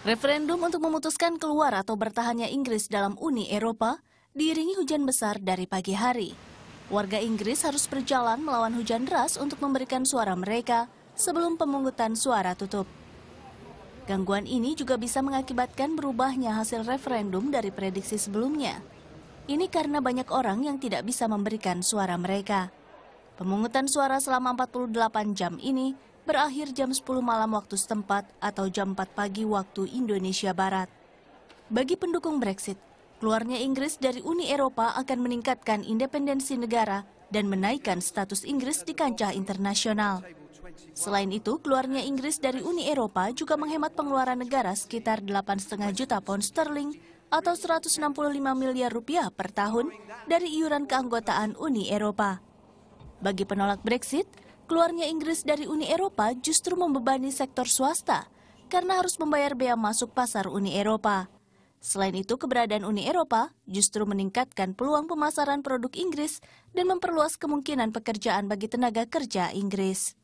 Referendum untuk memutuskan keluar atau bertahannya Inggris dalam Uni Eropa diiringi hujan besar dari pagi hari. Warga Inggris harus berjalan melawan hujan deras untuk memberikan suara mereka sebelum pemungutan suara tutup. Gangguan ini juga bisa mengakibatkan berubahnya hasil referendum dari prediksi sebelumnya. Ini karena banyak orang yang tidak bisa memberikan suara mereka. Pemungutan suara selama 48 jam ini berakhir jam 10 malam waktu setempat atau jam 4 pagi waktu Indonesia Barat. Bagi pendukung Brexit, keluarnya Inggris dari Uni Eropa akan meningkatkan independensi negara dan menaikkan status Inggris di kancah internasional. Selain itu, keluarnya Inggris dari Uni Eropa juga menghemat pengeluaran negara sekitar 8,5 juta pound sterling atau 165 miliar rupiah per tahun dari iuran keanggotaan Uni Eropa. Bagi penolak Brexit, keluarnya Inggris dari Uni Eropa justru membebani sektor swasta karena harus membayar bea masuk pasar Uni Eropa. Selain itu, keberadaan Uni Eropa justru meningkatkan peluang pemasaran produk Inggris dan memperluas kemungkinan pekerjaan bagi tenaga kerja Inggris.